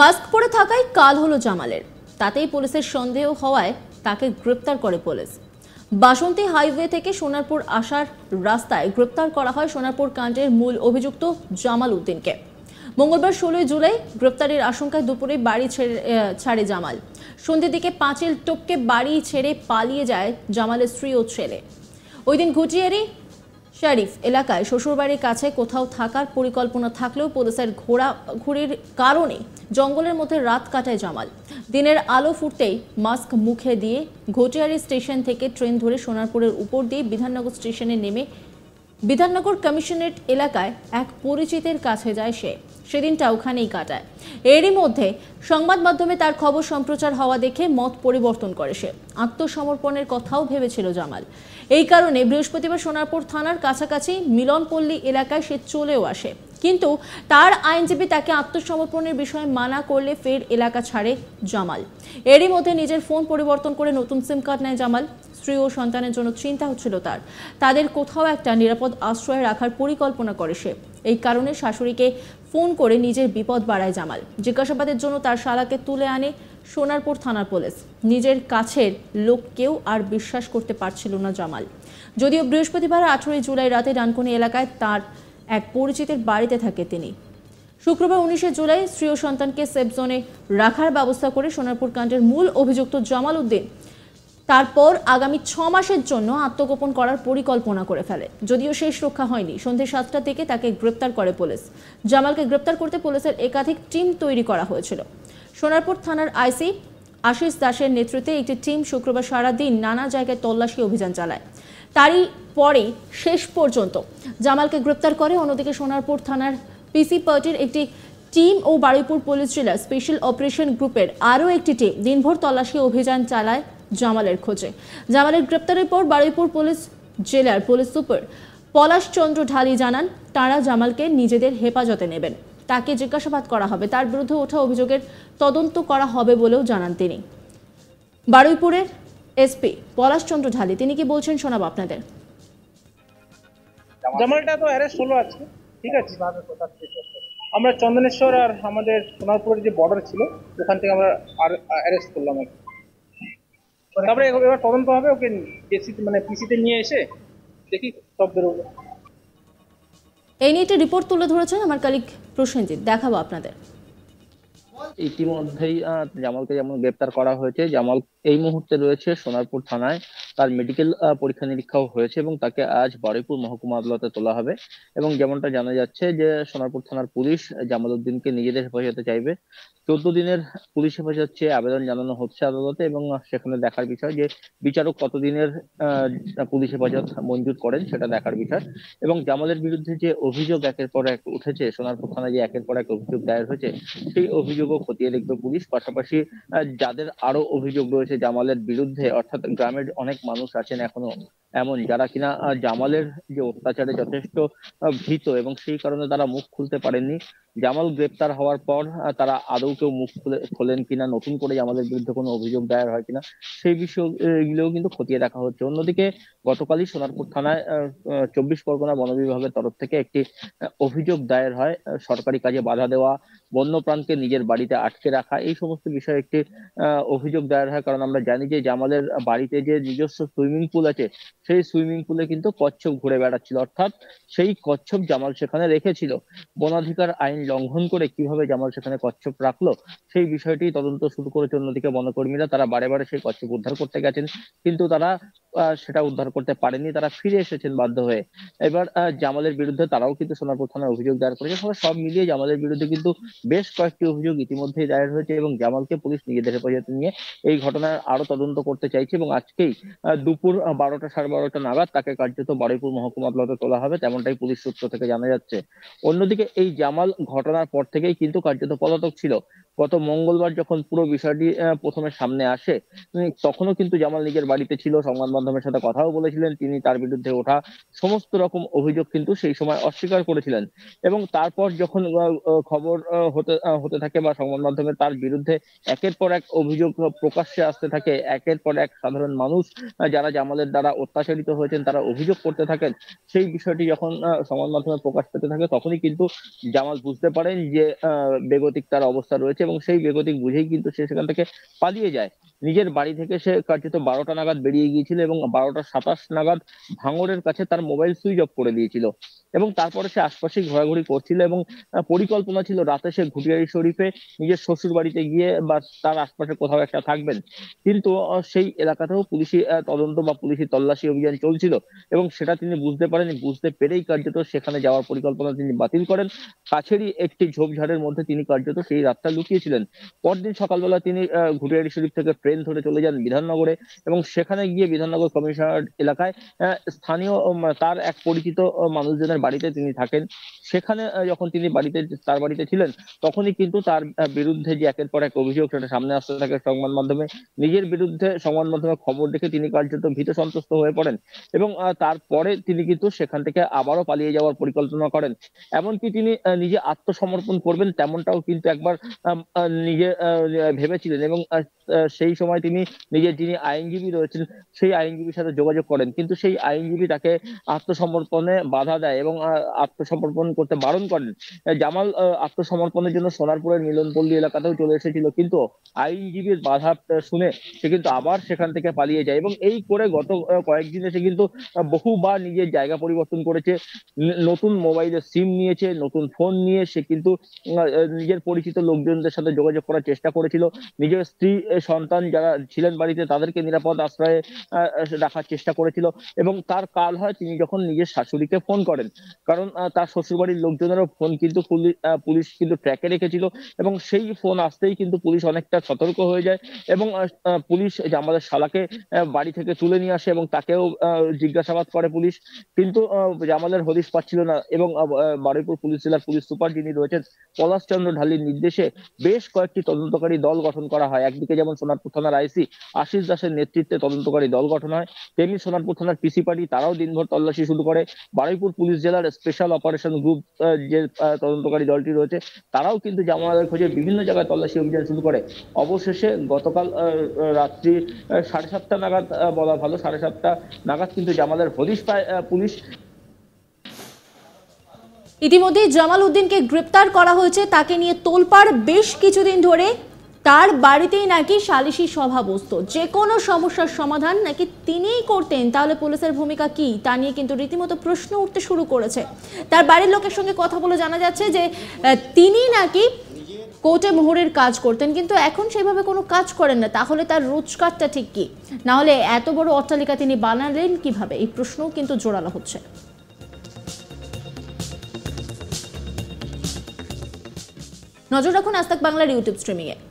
mask পরে থাকায় কাল হলো জামালের তাতেই পুলিশের সন্দেহ হওয়ায় তাকে গ্রেপ্তার করে পুলিশ বাসন্তী হাইওয়ে থেকে সোনারপুর আসার রাস্তায় গ্রেপ্তার করা হয় সোনারপুর কাণ্ডের মূল অভিযুক্ত জামাল উদ্দিনকে মঙ্গলবার ষোলোই জুলাই গ্রেপ্তারের আশঙ্কায় দুপুরে বাড়ি ছেড়ে ছাড়ে জামাল সন্ধ্যের দিকে পাঁচিল টপকে বাড়ি ছেড়ে পালিয়ে যায় জামালের স্ত্রী ও ছেলে ওই দিন ঘুটিয়ারি শরীফ এলাকায় শ্বশুরবাড়ির কাছে কোথাও থাকার পরিকল্পনা থাকলেও পুলিশের ঘোড়া ঘুরির কারণে জঙ্গলের মধ্যে রাত কাটায় জামাল দিনের আলো ফুটতেই মাস্ক মুখে দিয়ে ঘটিয়ারি স্টেশন থেকে ট্রেন ধরে সোনারপুরের উপর দিয়ে বিধাননগর স্টেশনে নেমে বিধাননগর কমিশনারেট এলাকায় এক পরিচিতের কাছে যায় সে সেদিনটা ওখানেই কাটায় এরই মধ্যে সংবাদ মাধ্যমে তার খবর সম্প্রচার হওয়া দেখে মত পরিবর্তন করে সে আত্মসমর্পণের কথাও ভেবেছিল জামাল এই কারণে বৃহস্পতিবার সোনারপুর থানার কাছাকাছি মিলনপল্লী এলাকায় সে চলেও আসে কিন্তু তার আইনজীবী তাকে আত্মসমর্পণের বিষয়ে মানা করলে ফের এলাকা ছাড়ে জামাল এরই মধ্যে নিজের ফোন পরিবর্তন করে নতুন সিম কার্ড নেয় জামাল স্ত্রী ও সন্তানের জন্য চিন্তা হচ্ছিল তার তাদের কোথাও একটা নিরাপদ আশ্রয় রাখার পরিকল্পনা করে সে এই কারণে শাশুড়িকে ফোন করে নিজের বিপদ বাড়ায় জামাল জিজ্ঞাসাবাদের জন্য তার শালাকে তুলে আনে সোনারপুর থানার পুলিশ নিজের কাছের লোককেও আর বিশ্বাস করতে পারছিল না জামাল যদিও বৃহস্পতিবার আঠেরোই জুলাই রাতে ডানকুনি এলাকায় তার এক পরিচিতের বাড়িতে থাকে তিনি শুক্রবার উনিশে জুলাই স্ত্রী ও সন্তানকে সেফ জোনে রাখার ব্যবস্থা করে সোনারপুর কাণ্ডের মূল অভিযুক্ত জামাল উদ্দিন তারপর আগামী ছ মাসের জন্য আত্মগোপন করার পরিকল্পনা করে ফেলে যদিও শেষ রক্ষা হয়নি সন্ধে সাতটা থেকে তাকে গ্রেপ্তার করে পুলিশ জামালকে গ্রেপ্তার করতে পুলিশের একাধিক টিম তৈরি করা হয়েছিল সোনারপুর থানার আইসি আশিস দাসের নেতৃত্বে একটি টিম শুক্রবার সারাদিন নানা জায়গায় তল্লাশি অভিযান চালায় তারই পরে শেষ পর্যন্ত জামালকে গ্রেপ্তার করে অন্যদিকে সোনারপুর থানার পিসি পার্টির একটি টিম ও বারুইপুর পুলিশ জেলার স্পেশাল অপারেশন গ্রুপের আরও একটি টিম দিনভর তল্লাশি অভিযান চালায় জামালের খোঁজে জামালের গ্রেপ্তারের পর বারুইপুর পুলিশ জেলার পুলিশ সুপার পলাশ চন্দ্র ঢালি জানান তারা জামালকে নিজেদের হেফাজতে নেবেন তাকে জিজ্ঞাসাবাদ করা হবে তার বিরুদ্ধে ওঠা অভিযোগের তদন্ত করা হবে বলেও জানান তিনি বারুইপুরের এসপি পলাশচন্দ্র ঢালি তিনি কি বলছেন শোনাব আপনাদের জামালটা তো অ্যারেস্ট হলো আজকে ঠিক আছে আমরা চন্দনেশ্বর আর আমাদের সোনারপুরের যে বর্ডার ছিল ওখান থেকে আমরা আর অ্যারেস্ট করলাম আর কি তারপরে এবার তদন্ত হবে ওকে বেশি মানে পিসিতে নিয়ে এসে দেখি সব বেরোবে এই নিয়ে একটা রিপোর্ট তুলে ধরেছেন আমার কালিক প্রসেনজিৎ দেখাবো আপনাদের ইতিমধ্যেই জামালকে যেমন গ্রেপ্তার করা হয়েছে জামাল এই মুহূর্তে রয়েছে সোনারপুর থানায় তার মেডিকেল পরীক্ষা নিরীক্ষাও হয়েছে এবং তাকে আজ বারুইপুর মহকুমা আদালতে তোলা হবে এবং যেমনটা জানা যাচ্ছে যে সোনারপুর থানার পুলিশ জামাল উদ্দিনকে নিজেদের হেফাজতে চাইবে চোদ্দ দিনের পুলিশ হেফাজত চেয়ে আবেদন জানানো হচ্ছে আদালতে এবং সেখানে দেখার বিষয় যে বিচারক কতদিনের পুলিশ হেফাজত মঞ্জুর করেন সেটা দেখার বিষয় এবং জামালের বিরুদ্ধে যে অভিযোগ একের পর এক উঠেছে সোনারপুর থানায় যে একের পর এক অভিযোগ দায়ের হয়েছে সেই অভিযোগও খতিয়ে দেখবে পুলিশ পাশাপাশি যাদের আরো অভিযোগ রয়েছে জামালের বিরুদ্ধে অর্থাৎ গ্রামের অনেক মানুষ আছেন এখনো এমন যারা কিনা জামালের যে অত্যাচারে যথেষ্ট ভীত এবং সেই কারণে তারা মুখ খুলতে পারেননি জামাল গ্রেপ্তার হওয়ার পর তারা আদৌ কেউ মুখ খুলে খোলেন কিনা নতুন করে জামালের বিরুদ্ধে কোনো অভিযোগ দায়ের হয় কিনা সেই বিষয়গুলোও কিন্তু খতিয়ে দেখা হচ্ছে অন্যদিকে গতকালই সোনারপুর থানায় চব্বিশ পরগনা বন বিভাগের তরফ থেকে একটি অভিযোগ দায়ের হয় সরকারি কাজে বাধা দেওয়া বন্যপ্রাণকে নিজের বাড়িতে আটকে রাখা এই সমস্ত বিষয়ে একটি অভিযোগ দায়ের হয় কারণ আমরা জানি যে জামালের বাড়িতে যে নিজস্ব সুইমিং পুল আছে সেই সুইমিং পুলে কিন্তু কচ্ছপ ঘুরে বেড়াচ্ছিল অর্থাৎ সেই কচ্ছপ জামাল সেখানে রেখেছিল বনাধিকার আইন লঙ্ঘন করে কিভাবে জামাল সেখানে কচ্ছপ রাখলো সেই বিষয়টি তদন্ত শুরু করেছে অন্যদিকে বনকর্মীরা তারা বারে বারে সেই কচ্ছপ উদ্ধার করতে গেছেন কিন্তু তারা সেটা উদ্ধার করতে পারেনি তারা ফিরে এসেছেন বাধ্য হয়ে এবার জামালের বিরুদ্ধে তারাও কিন্তু সোনারপুর থানায় অভিযোগ দায়ের করেছে ফলে সব মিলিয়ে জামালের বিরুদ্ধে কিন্তু বেশ কয়েকটি অভিযোগ ইতিমধ্যেই দায়ের হয়েছে এবং জামালকে পুলিশ নিজেদের হেফাজতে নিয়ে এই ঘটনার আরো তদন্ত করতে চাইছে এবং আজকেই দুপুর বারোটা সাড়ে বারোটা নাগাদ তাকে কার্যত বারুইপুর মহকুমা আদালতে তোলা হবে তেমনটাই পুলিশ সূত্র থেকে জানা যাচ্ছে অন্যদিকে এই জামাল ঘটনার পর থেকেই কিন্তু কার্যত পলাতক ছিল গত মঙ্গলবার যখন পুরো বিষয়টি প্রথমে সামনে আসে তখনও কিন্তু জামাল নিজের বাড়িতে ছিল সংবাদ মাধ্যমের সাথে কথাও বলেছিলেন তিনি তার বিরুদ্ধে ওঠা সমস্ত রকম অভিযোগ কিন্তু সেই সময় অস্বীকার করেছিলেন এবং তারপর যখন খবর হতে হতে থাকে বা সংবাদ মাধ্যমে তার বিরুদ্ধে একের পর এক অভিযোগ প্রকাশ্যে আসতে থাকে একের পর এক সাধারণ মানুষ যারা জামালের দ্বারা অত্যাচারিত হয়েছেন তারা অভিযোগ করতে থাকেন সেই বিষয়টি যখন সংবাদ মাধ্যমে প্রকাশ পেতে থাকে তখনই কিন্তু জামাল বুঝতে পারেন যে বেগতিক তার অবস্থা রয়েছে এবং সেই বেগতিক বুঝেই কিন্তু সে সেখান থেকে পালিয়ে যায় নিজের বাড়ি থেকে সে কার্যত বারোটা নাগাদ বেরিয়ে গিয়েছিল এবং বারোটা সাতাশ নাগাদ ভাঙড়ের কাছে তার মোবাইল সুইচ অফ করে দিয়েছিল এবং তারপরে সে আশপাশে ঘোরাঘুরি করছিল এবং পরিকল্পনা ছিল রাতে সে ঘুটিয়ারি শরীফে নিজের শ্বশুর বাড়িতে গিয়ে বা তার আশপাশে কোথাও একটা থাকবেন কিন্তু সেই এলাকাতেও পুলিশি তদন্ত বা পুলিশি তল্লাশি অভিযান চলছিল এবং সেটা তিনি বুঝতে পারেন বুঝতে পেরেই কার্যত সেখানে যাওয়ার পরিকল্পনা তিনি বাতিল করেন কাছেরই একটি ঝোপঝাড়ের মধ্যে তিনি কার্যত সেই রাতটা লুকিয়েছিলেন পরদিন সকালবেলা তিনি ঘুটিয়ারি শরীফ থেকে ট্রেন ধরে চলে যান বিধাননগরে এবং সেখানে গিয়ে বিধাননগর কমিশনার এলাকায় স্থানীয় তার এক পরিচিত মানুষজনের বাড়িতে তিনি থাকেন সেখানে যখন তিনি বাড়িতে তার বাড়িতে ছিলেন তখনই কিন্তু তার বিরুদ্ধে যে একের পর এক অভিযোগ সেটা সামনে আসতে থাকে সংবাদ মাধ্যমে নিজের বিরুদ্ধে সংবাদ মাধ্যমে খবর দেখে তিনি কার্যত ভীত সন্তুষ্ট হয়ে পড়েন এবং তারপরে তিনি কিন্তু সেখান থেকে আবারও পালিয়ে যাওয়ার পরিকল্পনা করেন এমনকি তিনি নিজে আত্মসমর্পণ করবেন তেমনটাও কিন্তু একবার নিজে ভেবেছিলেন এবং সেই সময় তিনি নিজের যিনি আইনজীবী রয়েছেন সেই আইনজীবীর সাথে যোগাযোগ করেন কিন্তু সেই আইনজীবী তাকে আত্মসমর্পণে বাধা দেয় এবং আত্মসমর্পণ করতে বারণ করেন জামাল আত্মসমর্পণের জন্য সোনারপুরের মিলনপল্লী এলাকাতেও চলে এসেছিল কিন্তু আইনজীবীর বাধা শুনে সে কিন্তু আবার সেখান থেকে পালিয়ে যায় এবং এই করে গত কয়েকদিনে সে কিন্তু বহুবার নিজের জায়গা পরিবর্তন করেছে নতুন মোবাইলের সিম নিয়েছে নতুন ফোন নিয়ে সে কিন্তু নিজের পরিচিত লোকজনদের সাথে যোগাযোগ করার চেষ্টা করেছিল নিজের স্ত্রী সন্তান যারা ছিলেন বাড়িতে তাদেরকে নিরাপদ আশ্রয়ে রাখার চেষ্টা করেছিল এবং তার কাল হয় তিনি যখন নিজের শাশুড়িকে ফোন করেন কারণ তার শ্বশুরবাড়ির লোকজনেরও ফোন কিন্তু পুলিশ কিন্তু ট্র্যাকে রেখেছিল এবং সেই ফোন আসতেই কিন্তু পুলিশ অনেকটা সতর্ক হয়ে যায় এবং পুলিশ যে আমাদের শালাকে বাড়ি থেকে তুলে নিয়ে আসে এবং তাকেও জিজ্ঞাসাবাদ করে পুলিশ কিন্তু আমাদের হদিশ পাচ্ছিল না এবং বারুইপুর পুলিশ জেলার পুলিশ সুপার যিনি রয়েছেন পলাশ চন্দ্র ঢালির নির্দেশে বেশ কয়েকটি তদন্তকারী দল গঠন করা হয় একদিকে যেমন সোনারপুর থানার আইসি আশিস দাসের নেতৃত্বে তদন্তকারী দল গঠন হয় তেমনি সোনারপুর থানার পিসি পার্টি তারাও দিনভর তল্লাশি শুরু করে বারুইপুর পুলিশ জেলার স্পেশাল অপারেশন গ্রুপ যে তদন্তকারী দলটি রয়েছে তারাও কিন্তু জামানাদের খোঁজে বিভিন্ন জায়গায় তল্লাশি অভিযান শুরু করে অবশেষে গতকাল রাত্রি সাড়ে সাতটা নাগাদ বলা ভালো সাড়ে সাতটা নাগাদ কিন্তু জামালের হদিশ পায় পুলিশ ইতিমধ্যে জামাল উদ্দিনকে গ্রেপ্তার করা হয়েছে তাকে নিয়ে তোলপাড় বেশ কিছুদিন ধরে তার বাড়িতেই নাকি সালিশি সভা বসত যে কোনো সমস্যার সমাধান নাকি তিনিই করতেন তাহলে পুলিশের ভূমিকা কি তা নিয়ে কিন্তু রীতিমতো প্রশ্ন উঠতে শুরু করেছে তার বাড়ির লোকের সঙ্গে কথা বলে জানা যাচ্ছে যে তিনি নাকি কোটে মোহরের কাজ করতেন কিন্তু এখন সেভাবে কোনো কাজ করেন না তাহলে তার রোজগারটা ঠিক কি নাহলে এত বড় অট্টালিকা তিনি বানালেন কিভাবে এই প্রশ্নও কিন্তু জোরালো হচ্ছে নজর রাখুন আজ বাংলার ইউটিউব স্ট্রিমিংয়ে